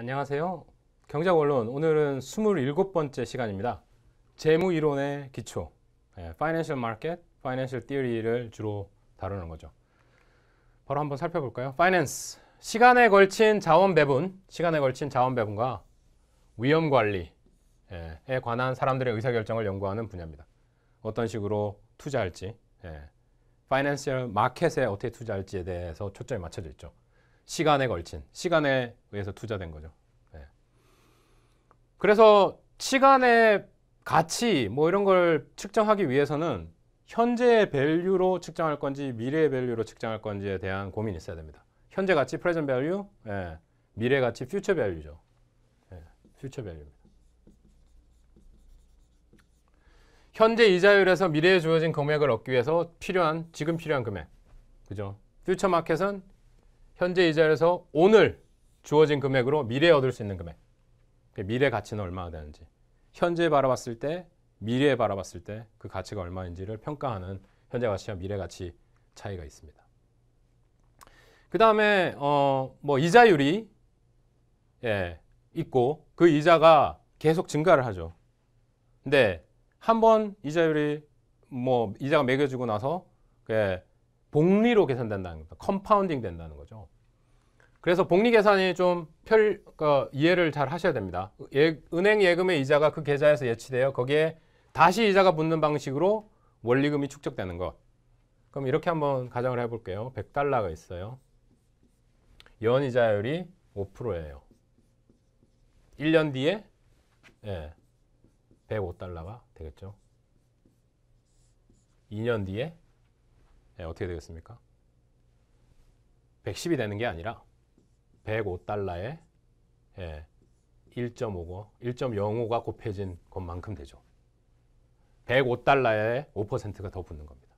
안녕하세요. 경제원론 오늘은 27번째 시간입니다. 재무 이론의 기초, 예, Financial Market, Financial Theory를 주로 다루는 거죠. 바로 한번 살펴볼까요? Finance, 시간에 걸친 자원 배분, 시간에 걸친 자원 배분과 위험 관리에 예, 관한 사람들의 의사결정을 연구하는 분야입니다. 어떤 식으로 투자할지, 예, Financial Market에 어떻게 투자할지에 대해서 초점이 맞춰져 있죠. 시간에 걸친 시간에 의해서 투자된 거죠. 네. 그래서 시간의 가치 뭐 이런 걸 측정하기 위해서는 현재의 밸류로 측정할 건지 미래의 밸류로 측정할 건지에 대한 고민이 있어야 됩니다. 현재 가치 프레젠 밸류, 예. 미래 가치 퓨처 밸류죠. 예. 퓨처 밸류입니다. 현재 이자율에서 미래에 주어진 금액을 얻기 위해서 필요한 지금 필요한 금액. 그죠? 퓨처 마켓은 현재 이자에서 오늘 주어진 금액으로 미래에 얻을 수 있는 금액. 미래 가치는 얼마가 되는지. 현재 바라봤을 때, 미래에 바라봤을 때 그 가치가 얼마인지를 평가하는 현재 가치와 미래 가치 차이가 있습니다. 그 다음에 어, 뭐 이자율이 예, 있고 그 이자가 계속 증가를 하죠. 근데 한 번 이자율이 뭐 이자가 매겨지고 나서 그, 예, 복리로 계산된다는 겁니다. 컴파운딩 된다는 거죠. 그래서 복리 계산이 좀 펼, 그 그러니까 이해를 잘 하셔야 됩니다. 예, 은행 예금의 이자가 그 계좌에서 예치되어 거기에 다시 이자가 붙는 방식으로 원리금이 축적되는 것. 그럼 이렇게 한번 가정을 해볼게요. 100달러가 있어요. 연 이자율이 5%예요. 1년 뒤에 예, 105달러가 되겠죠. 2년 뒤에 네, 어떻게 되겠습니까? 110이 되는 게 아니라 105달러에 예, 1 5 1.05가 곱해진 것만큼 되죠. 105달러에 5%가 더 붙는 겁니다.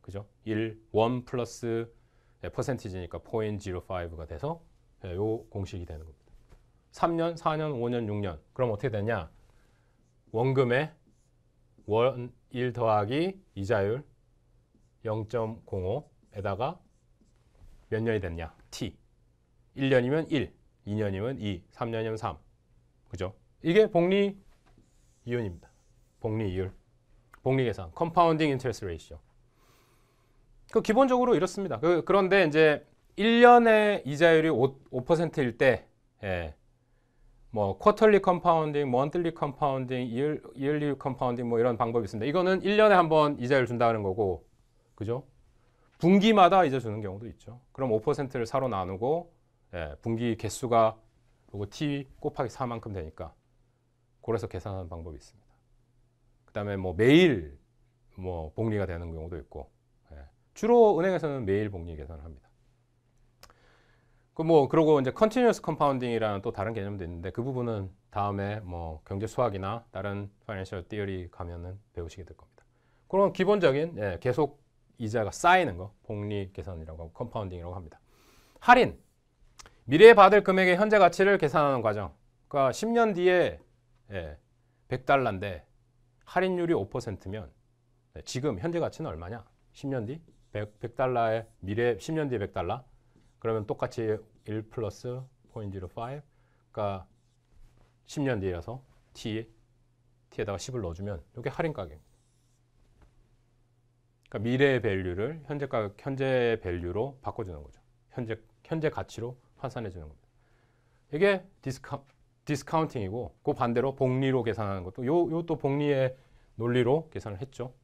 그죠? 1, 1 플러스 예, 퍼센티지니까 0.05가 돼서 예, 요 공식이 되는 겁니다. 3년, 4년, 5년, 6년. 그럼 어떻게 되냐? 원금에 1 더하기 이자율 0.05에다가 몇 년이 됐냐? t. 1년이면 1, 2년이면 2, 3년이면 3. 그죠? 이게 복리 이윤입니다. 복리 이율. 복리 계산. 컴파운딩 인트레스 레이시오. 그 기본적으로 이렇습니다. 그, 런데 이제 1년의 이자율이 5, 일때 예. 뭐 쿼털리 컴파운딩, 먼틀리 컴파운딩, 이얼리 컴파운딩 뭐 이런 방법이 있습니다. 이거는 1년에 한번 이자율 준다는 거고 그죠? 분기마다 이제 주는 경우도 있죠. 그럼 5%를 4로 나누고 예, 분기 개수가 요거 t 곱하기 4만큼 되니까 그래서 계산하는 방법이 있습니다. 그다음에 뭐 매일 뭐 복리가 되는 경우도 있고 예, 주로 은행에서는 매일 복리 계산을 합니다. 그뭐그리고 이제 컨티뉴어스 컴파운딩이라는 또 다른 개념도 있는데 그 부분은 다음에 뭐 경제 수학이나 다른 파이낸셜 띠어리 가면은 배우시게 될 겁니다. 그럼 기본적인 예, 계속 이자가 쌓이는 거 복리 계산이라고 하고 컴파운딩이라고 합니다. 할인 미래에 받을 금액의 현재 가치를 계산하는 과정. 그러니까 10년 뒤에 예, 100달러인데 할인율이 5%면 지금 현재 가치는 얼마냐? 10년 뒤 100, 달러에 미래 10년 뒤에 100달러. 그러면 똑같이 1 플러스 0.05 그러니까 10년 뒤라서 t t에다가 10을 넣어주면 이게 할인 가격입니다. 그러니까 미래의 밸류를 현재 가 현재 의 밸류로 바꿔주는 거죠. 현재 현재 가치로 환산해 주는 겁니다. 이게 디스카, 디스카운팅이고 그 반대로 복리로 계산하는 것도 요 요 또 복리의 논리로 계산을 했죠.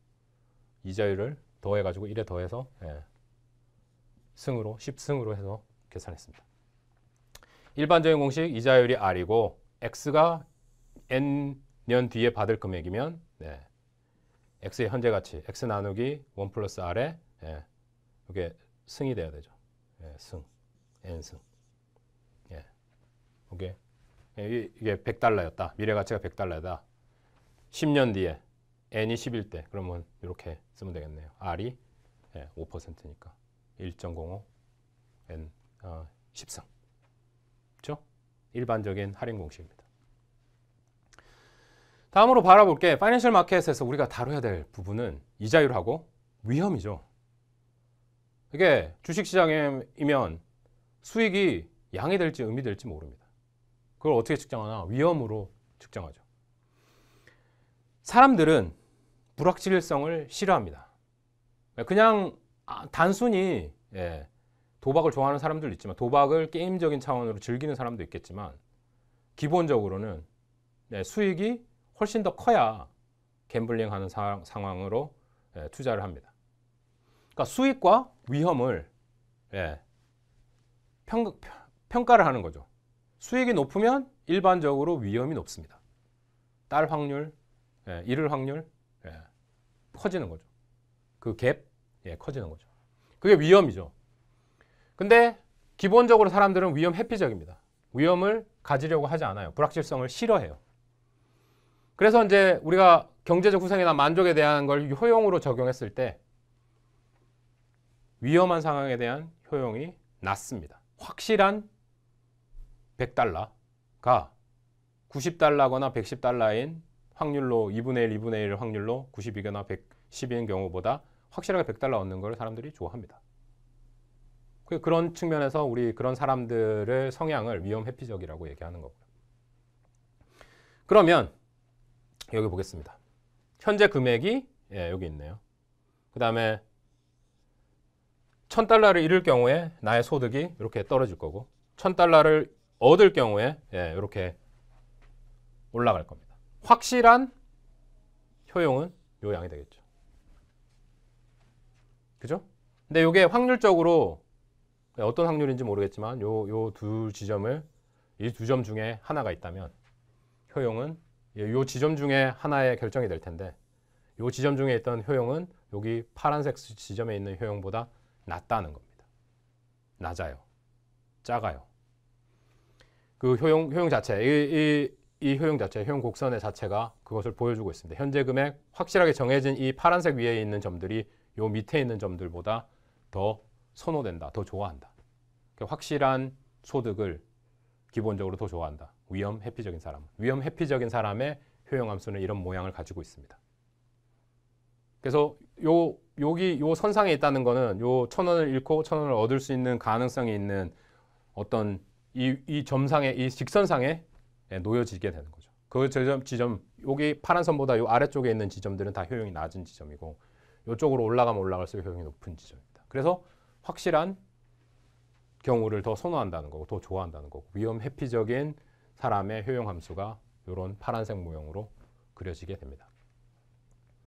이자율을 더해 가지고 1에 더해서 예, 승으로 10승으로 해서 계산했습니다. 일반적인 공식 이자율이 R이고 X가 N년 뒤에 받을 금액이면 네, x의 현재 가치 x 나누기 1 플러스 r에 예, 이게 승이 돼야 되죠. 예, 승, n 승. 예, 예 이게 이게 100달러였다. 미래 가치가 100달러다. 10년 뒤에 n이 11대. 그러면 이렇게 쓰면 되겠네요. r이 예, 5%니까 1.05 n 어, 10승. 그렇죠? 일반적인 할인 공식입니다. 다음으로 바라볼 게 파이낸셜 마켓에서 우리가 다뤄야 될 부분은 이자율하고 위험이죠. 이게 주식시장이면 수익이 양이 될지 음이 될지 모릅니다. 그걸 어떻게 측정하나 위험으로 측정하죠. 사람들은 불확실성을 싫어합니다. 예, 그냥 아, 단순히 예, 도박을 좋아하는 사람들도 있지만 도박을 게임적인 차원으로 즐기는 사람도 있겠지만 기본적으로는 네, 수익이 훨씬 더 커야 갬블링하는 사, 상황으로 예, 투자를 합니다. 그러니까 수익과 위험을 예, 평, 평가를 하는 거죠. 수익이 높으면 일반적으로 위험이 높습니다. 딸 확률, 예, 잃을 확률 예, 커지는 거죠. 그 갭, 예, 커지는 거죠. 그게 위험이죠. 근데 기본적으로 사람들은 위험 회피적입니다. 위험을 가지려고 하지 않아요. 불확실성을 싫어해요. 그래서 이제 우리가 경제적 후생이나 만족에 대한 걸 효용으로 적용했을 때 위험한 상황에 대한 효용이 낮습니다. 확실한 100달러가 90달러거나 110달러인 확률로 2분의 1, 2분의 1 확률로 92거나 110인 경우보다 확실하게 100달러 얻는 걸 사람들이 좋아합니다. 그, 그런 측면에서 우리 그런 사람들의 성향을 위험 회피적이라고 얘기하는 거고요. 그러면 여기 보겠습니다. 현재 금액이 예, 여기 있네요. 그 다음에 1000달러를 잃을 경우에 나의 소득이 이렇게 떨어질 거고 1000달러를 얻을 경우에 예, 이렇게 올라갈 겁니다. 확실한 효용은 요 양이 되겠죠. 그죠? 근데 이게 확률적으로 예, 어떤 확률인지 모르겠지만 요요두 지점을 이 두 점 중에 하나가 있다면 효용은 이 예, 지점 중에 하나의 결정이 될 텐데 이 지점 중에 있던 효용은 여기 파란색 지점에 있는 효용보다 낮다는 겁니다. 낮아요. 작아요. 그 효용, 효용 자체, 이, 이, 이 효용 자체, 효용 곡선의 자체가 그것을 보여주고 있습니다. 현재 금액 확실하게 정해진 이 파란색 위에 있는 점들이 요 밑에 있는 점들보다 더 선호된다, 더 좋아한다. 그러니까 확실한 소득을 기본적으로 더 좋아한다. 위험 해피적인 사람. 위험 해피적인 사람의 효용 함수는 이런 모양을 가지고 있습니다. 그래서 요 여기 요 선상에 있다는 거는 요천 원을 잃고 천 원을 얻을 수 있는 가능성이 있는 어떤 이, 이 점상에 이 직선상에 예, 놓여지게 되는 거죠. 그 지점, 지점 여기 파란 선보다 요 아래쪽에 있는 지점들은 다 효용이 낮은 지점이고 요쪽으로 올라가면 올라갈수록 효용이 높은 지점입니다. 그래서 확실한 경우를 더 선호한다는 거고 더 좋아한다는 거고 위험 회피적인 사람의 효용 함수가 이런 파란색 모형으로 그려지게 됩니다.